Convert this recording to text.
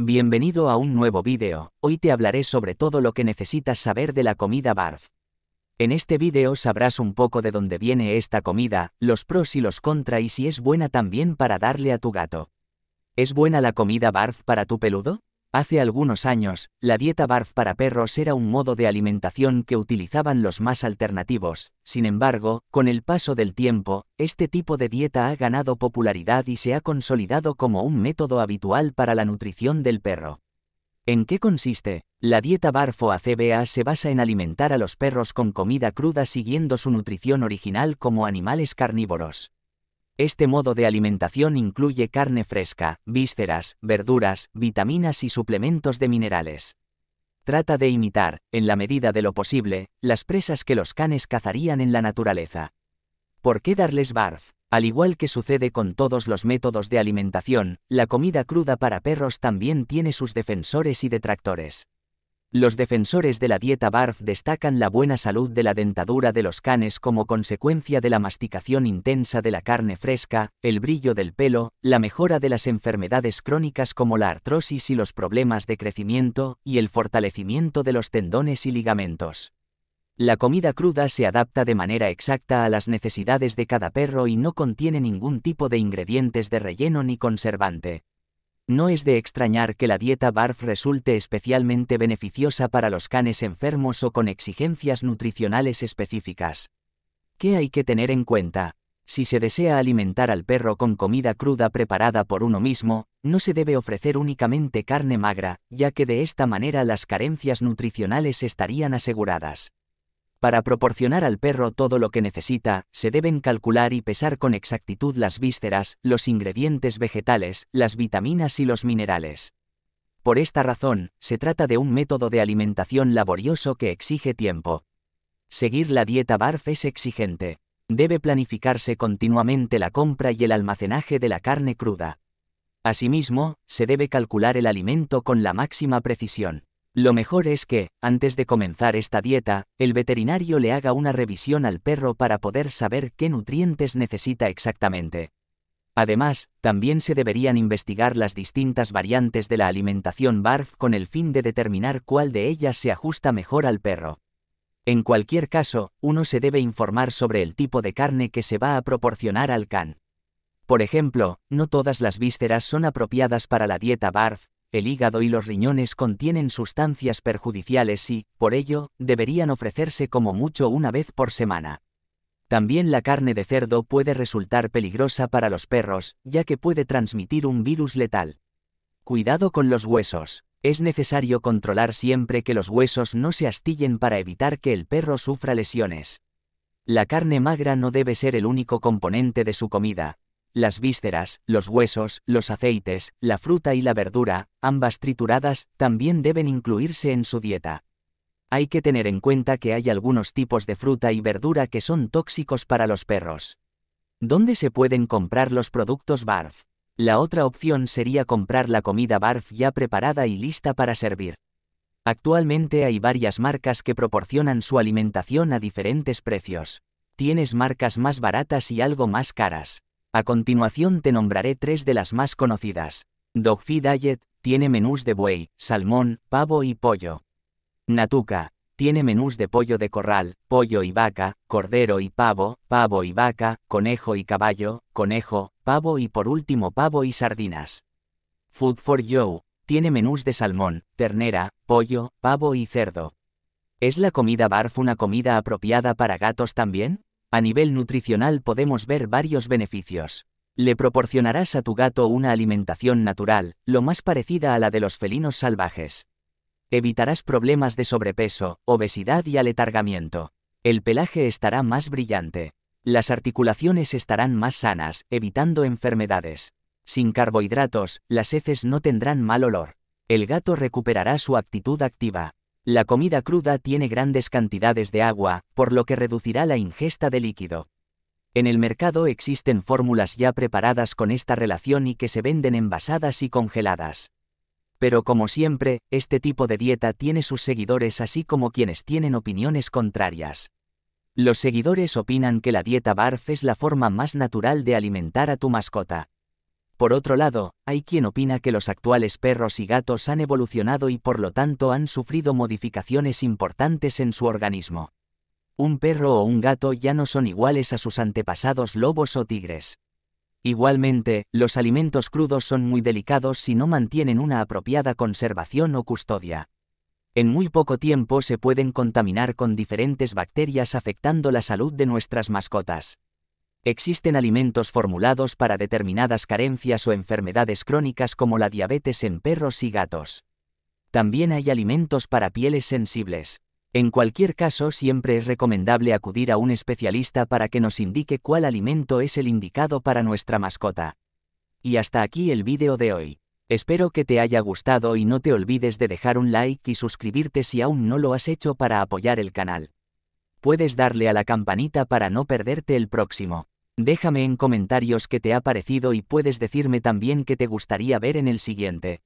Bienvenido a un nuevo vídeo, hoy te hablaré sobre todo lo que necesitas saber de la comida BARF. En este vídeo sabrás un poco de dónde viene esta comida, los pros y los contra y si es buena también para darle a tu gato. ¿Es buena la comida BARF para tu peludo? Hace algunos años, la dieta BARF para perros era un modo de alimentación que utilizaban los más alternativos. Sin embargo, con el paso del tiempo, este tipo de dieta ha ganado popularidad y se ha consolidado como un método habitual para la nutrición del perro. ¿En qué consiste? La dieta BARF o ACBA se basa en alimentar a los perros con comida cruda siguiendo su nutrición original como animales carnívoros. Este modo de alimentación incluye carne fresca, vísceras, verduras, vitaminas y suplementos de minerales. Trata de imitar, en la medida de lo posible, las presas que los canes cazarían en la naturaleza. ¿Por qué darles barf? Al igual que sucede con todos los métodos de alimentación, la comida cruda para perros también tiene sus defensores y detractores. Los defensores de la dieta BARF destacan la buena salud de la dentadura de los canes como consecuencia de la masticación intensa de la carne fresca, el brillo del pelo, la mejora de las enfermedades crónicas como la artrosis y los problemas de crecimiento, y el fortalecimiento de los tendones y ligamentos. La comida cruda se adapta de manera exacta a las necesidades de cada perro y no contiene ningún tipo de ingredientes de relleno ni conservante. No es de extrañar que la dieta BARF resulte especialmente beneficiosa para los canes enfermos o con exigencias nutricionales específicas. ¿Qué hay que tener en cuenta? Si se desea alimentar al perro con comida cruda preparada por uno mismo, no se debe ofrecer únicamente carne magra, ya que de esta manera las carencias nutricionales estarían aseguradas. Para proporcionar al perro todo lo que necesita, se deben calcular y pesar con exactitud las vísceras, los ingredientes vegetales, las vitaminas y los minerales. Por esta razón, se trata de un método de alimentación laborioso que exige tiempo. Seguir la dieta BARF es exigente. Debe planificarse continuamente la compra y el almacenaje de la carne cruda. Asimismo, se debe calcular el alimento con la máxima precisión. Lo mejor es que, antes de comenzar esta dieta, el veterinario le haga una revisión al perro para poder saber qué nutrientes necesita exactamente. Además, también se deberían investigar las distintas variantes de la alimentación BARF con el fin de determinar cuál de ellas se ajusta mejor al perro. En cualquier caso, uno se debe informar sobre el tipo de carne que se va a proporcionar al can. Por ejemplo, no todas las vísceras son apropiadas para la dieta BARF, el hígado y los riñones contienen sustancias perjudiciales y, por ello, deberían ofrecerse como mucho una vez por semana. También la carne de cerdo puede resultar peligrosa para los perros, ya que puede transmitir un virus letal. Cuidado con los huesos. Es necesario controlar siempre que los huesos no se astillen para evitar que el perro sufra lesiones. La carne magra no debe ser el único componente de su comida, las vísceras, los huesos, los aceites, la fruta y la verdura, ambas trituradas, también deben incluirse en su dieta. Hay que tener en cuenta que hay algunos tipos de fruta y verdura que son tóxicos para los perros. ¿Dónde se pueden comprar los productos BARF? La otra opción sería comprar la comida BARF ya preparada y lista para servir. Actualmente hay varias marcas que proporcionan su alimentación a diferentes precios. Tienes marcas más baratas y algo más caras. A continuación te nombraré tres de las más conocidas. Dogfi Diet tiene menús de buey, salmón, pavo y pollo. Natuca tiene menús de pollo de corral, pollo y vaca, cordero y pavo, pavo y vaca, conejo y caballo, conejo, pavo y por último pavo y sardinas. Food for You tiene menús de salmón, ternera, pollo, pavo y cerdo. ¿Es la comida barf una comida apropiada para gatos también? A nivel nutricional podemos ver varios beneficios. Le proporcionarás a tu gato una alimentación natural, lo más parecida a la de los felinos salvajes. Evitarás problemas de sobrepeso, obesidad y aletargamiento. El pelaje estará más brillante. Las articulaciones estarán más sanas, evitando enfermedades. Sin carbohidratos, las heces no tendrán mal olor. El gato recuperará su actitud activa. La comida cruda tiene grandes cantidades de agua, por lo que reducirá la ingesta de líquido. En el mercado existen fórmulas ya preparadas con esta relación y que se venden envasadas y congeladas. Pero como siempre, este tipo de dieta tiene sus seguidores así como quienes tienen opiniones contrarias. Los seguidores opinan que la dieta BARF es la forma más natural de alimentar a tu mascota. Por otro lado, hay quien opina que los actuales perros y gatos han evolucionado y por lo tanto han sufrido modificaciones importantes en su organismo. Un perro o un gato ya no son iguales a sus antepasados lobos o tigres. Igualmente, los alimentos crudos son muy delicados si no mantienen una apropiada conservación o custodia. En muy poco tiempo se pueden contaminar con diferentes bacterias afectando la salud de nuestras mascotas. Existen alimentos formulados para determinadas carencias o enfermedades crónicas como la diabetes en perros y gatos. También hay alimentos para pieles sensibles. En cualquier caso, siempre es recomendable acudir a un especialista para que nos indique cuál alimento es el indicado para nuestra mascota. Y hasta aquí el vídeo de hoy. Espero que te haya gustado y no te olvides de dejar un like y suscribirte si aún no lo has hecho para apoyar el canal puedes darle a la campanita para no perderte el próximo. Déjame en comentarios qué te ha parecido y puedes decirme también qué te gustaría ver en el siguiente.